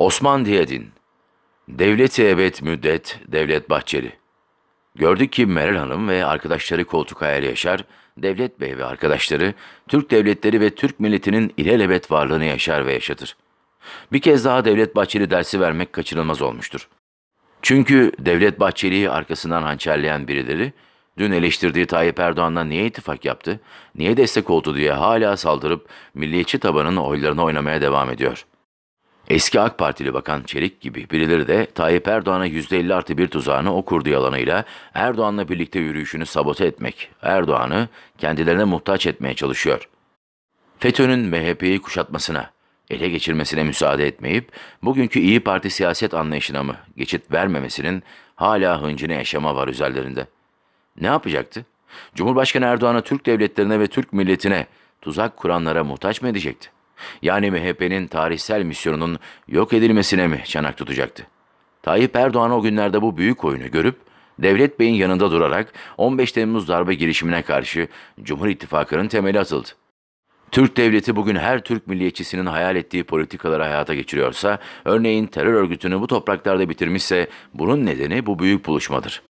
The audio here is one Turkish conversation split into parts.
Osman Diyedin, Devleti Ebed Müddet, Devlet Bahçeli. Gördük ki Meral Hanım ve arkadaşları koltuk ayarı yaşar, Devlet Bey ve arkadaşları Türk devletleri ve Türk milletinin ilelebet varlığını yaşar ve yaşatır. Bir kez daha Devlet Bahçeli dersi vermek kaçınılmaz olmuştur. Çünkü Devlet Bahçeli'yi arkasından hançerleyen birileri, dün eleştirdiği Tayyip Erdoğan'la niye ittifak yaptı, niye destek oldu diye hala saldırıp milliyetçi tabanın oylarını oynamaya devam ediyor. Eski AK Partili Bakan Çelik gibi birileri de Tayyip Erdoğan'a %50 artı bir tuzağını o kurdu yalanıyla Erdoğan'la birlikte yürüyüşünü sabote etmek, Erdoğan'ı kendilerine muhtaç etmeye çalışıyor. FETÖ'nün MHP'yi kuşatmasına, ele geçirmesine müsaade etmeyip bugünkü İyi Parti siyaset anlayışına mı geçit vermemesinin hala hıncını yaşama var üzerlerinde. Ne yapacaktı? Cumhurbaşkanı Erdoğan'a Türk devletlerine ve Türk milletine tuzak kuranlara muhtaç mı edecekti? Yani MHP'nin tarihsel misyonunun yok edilmesine mi çanak tutacaktı? Tayyip Erdoğan o günlerde bu büyük oyunu görüp Devlet Bey'in yanında durarak 15 Temmuz darbe girişimine karşı Cumhur İttifakı'nın temeli atıldı. Türk devleti bugün her Türk milliyetçisinin hayal ettiği politikaları hayata geçiriyorsa, örneğin terör örgütünü bu topraklarda bitirmişse bunun nedeni bu büyük buluşmadır.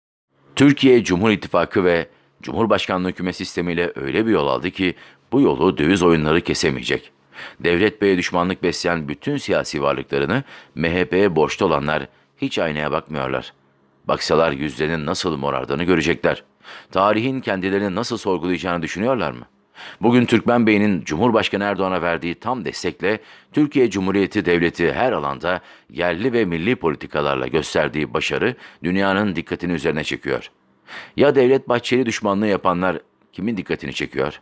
Türkiye Cumhur İttifakı ve Cumhurbaşkanlığı hükümet sistemiyle öyle bir yol aldı ki bu yolu döviz oyunları kesemeyecek. Devlet Bey'e düşmanlık besleyen bütün siyasi varlıklarını MHP'ye borçlu olanlar hiç aynaya bakmıyorlar. Baksalar yüzlerinin nasıl morardığını görecekler. Tarihin kendilerini nasıl sorgulayacağını düşünüyorlar mı? Bugün Türkmen Bey'in Cumhurbaşkanı Erdoğan'a verdiği tam destekle Türkiye Cumhuriyeti Devleti her alanda yerli ve milli politikalarla gösterdiği başarı dünyanın dikkatini üzerine çekiyor. Ya Devlet Bahçeli düşmanlığı yapanlar kimin dikkatini çekiyor?''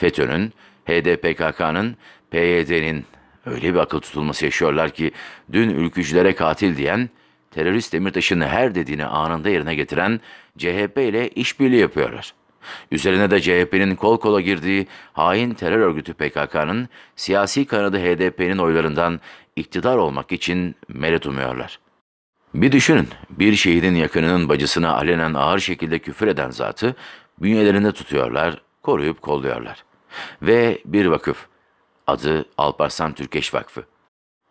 FETÖ'nün, HDPKK'nın, PYD'nin öyle bir akıl tutulması yaşıyorlar ki dün ülkücülere katil diyen, terörist Demirtaş'ın her dediğini anında yerine getiren CHP ile işbirliği yapıyorlar. Üzerine de CHP'nin kol kola girdiği hain terör örgütü PKK'nın siyasi kanadı HDP'nin oylarından iktidar olmak için merit umuyorlar. Bir düşünün, bir şehidin yakınının bacısına alenen ağır şekilde küfür eden zatı bünyelerinde tutuyorlar, koruyup kolluyorlar. Ve bir vakıf. Adı Alparslan Türkeş Vakfı.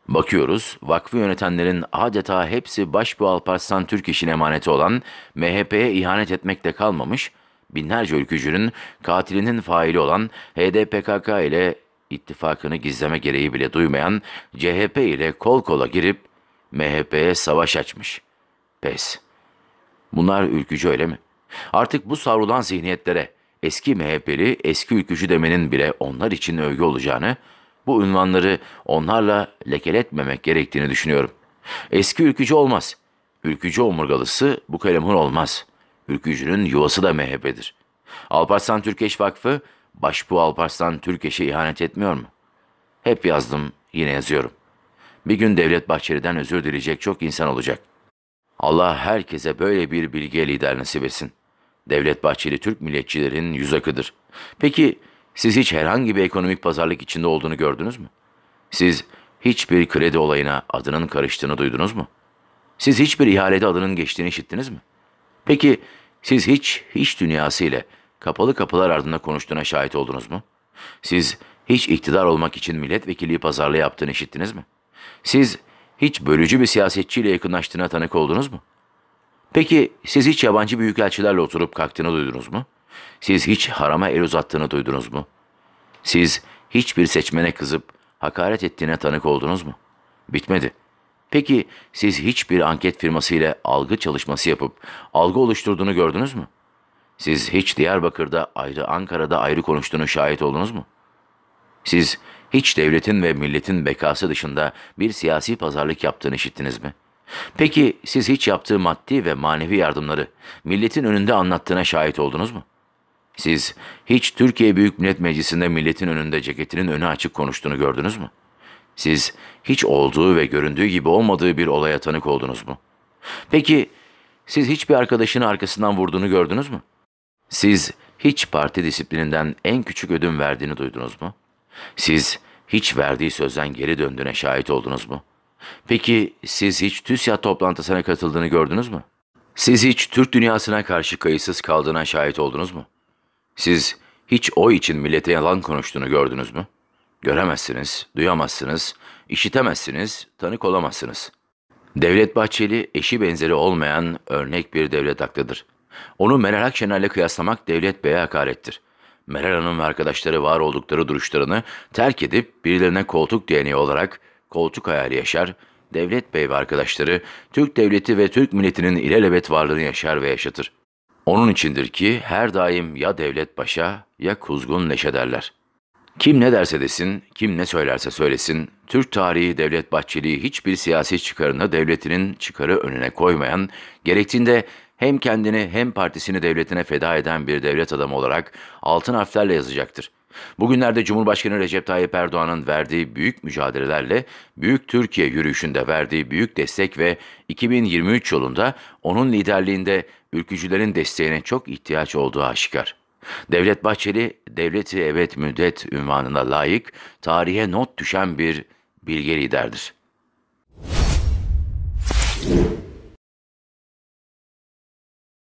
Bakıyoruz, vakfı yönetenlerin adeta hepsi Başbu Alparslan Türkeş'in emaneti olan MHP'ye ihanet etmekte kalmamış, binlerce ülkücünün katilinin faili olan HDPKK ile ittifakını gizleme gereği bile duymayan CHP ile kol kola girip MHP'ye savaş açmış. Pes. Bunlar ülkücü öyle mi? Artık bu savrulan zihniyetlere, eski MHP'li, eski ülkücü demenin bile onlar için övgü olacağını, bu ünvanları onlarla lekeletmemek gerektiğini düşünüyorum. Eski ülkücü olmaz. Ülkücü omurgalısı bu kalemun olmaz. Ülkücünün yuvası da MHP'dir. Alparslan Türkeş Vakfı, Başbu Alparslan Türkeş'e ihanet etmiyor mu? Hep yazdım, yine yazıyorum. Bir gün Devlet Bahçeli'den özür dileyecek çok insan olacak. Allah herkese böyle bir bilge lider nasip etsin. Devlet Bahçeli Türk milliyetçilerin yüz akıdır. Peki siz hiç herhangi bir ekonomik pazarlık içinde olduğunu gördünüz mü? Siz hiçbir kredi olayına adının karıştığını duydunuz mu? Siz hiçbir ihalede adının geçtiğini işittiniz mi? Peki siz hiç hiç dünyası ile kapalı kapılar ardında konuştuğuna şahit oldunuz mu? Siz hiç iktidar olmak için milletvekilliği pazarlığı yaptığını işittiniz mi? Siz hiç bölücü bir siyasetçiyle yakınlaştığına tanık oldunuz mu? Peki siz hiç yabancı büyükelçilerle oturup kalktığını duydunuz mu? Siz hiç harama el uzattığını duydunuz mu? Siz hiçbir seçmene kızıp hakaret ettiğine tanık oldunuz mu? Bitmedi. Peki siz hiçbir anket firması ile algı çalışması yapıp algı oluşturduğunu gördünüz mü? Siz hiç Diyarbakır'da ayrı Ankara'da ayrı konuştuğunu şahit oldunuz mu? Siz hiç devletin ve milletin bekası dışında bir siyasi pazarlık yaptığını işittiniz mi?'' Peki siz hiç yaptığı maddi ve manevi yardımları milletin önünde anlattığına şahit oldunuz mu? Siz hiç Türkiye Büyük Millet Meclisi'nde milletin önünde ceketinin önü açık konuştuğunu gördünüz mü? Siz hiç olduğu ve göründüğü gibi olmadığı bir olaya tanık oldunuz mu? Peki siz hiçbir arkadaşını arkasından vurduğunu gördünüz mü? Siz hiç parti disiplininden en küçük ödün verdiğini duydunuz mu? Siz hiç verdiği sözden geri döndüğüne şahit oldunuz mu?'' Peki siz hiç TÜSİAD toplantısına katıldığını gördünüz mü? Siz hiç Türk dünyasına karşı kayıtsız kaldığına şahit oldunuz mu? Siz hiç o için millete yalan konuştuğunu gördünüz mü? Göremezsiniz, duyamazsınız, işitemezsiniz, tanık olamazsınız. Devlet Bahçeli eşi benzeri olmayan örnek bir devlet aklıdır. Onu Meral Akşener'le kıyaslamak Devlet Bey'e hakarettir. Meral Hanım ve arkadaşları var oldukları duruşlarını terk edip birilerine koltuk değneği olarak koltuk ayarı yaşar, Devlet Bey ve arkadaşları Türk devleti ve Türk milletinin ilelebet varlığını yaşar ve yaşatır. Onun içindir ki her daim ya devlet başa ya kuzgun neşe derler. Kim ne derse desin, kim ne söylerse söylesin, Türk tarihi Devlet Bahçeli'yi hiçbir siyasi çıkarını devletinin çıkarı önüne koymayan, gerektiğinde hem kendini hem partisini devletine feda eden bir devlet adamı olarak altın harflerle yazacaktır. Bugünlerde Cumhurbaşkanı Recep Tayyip Erdoğan'ın verdiği büyük mücadelelerle Büyük Türkiye yürüyüşünde verdiği büyük destek ve 2023 yolunda onun liderliğinde ülkücülerin desteğine çok ihtiyaç olduğu aşikar. Devlet Bahçeli, devleti evet müddet ünvanına layık, tarihe not düşen bir bilge liderdir.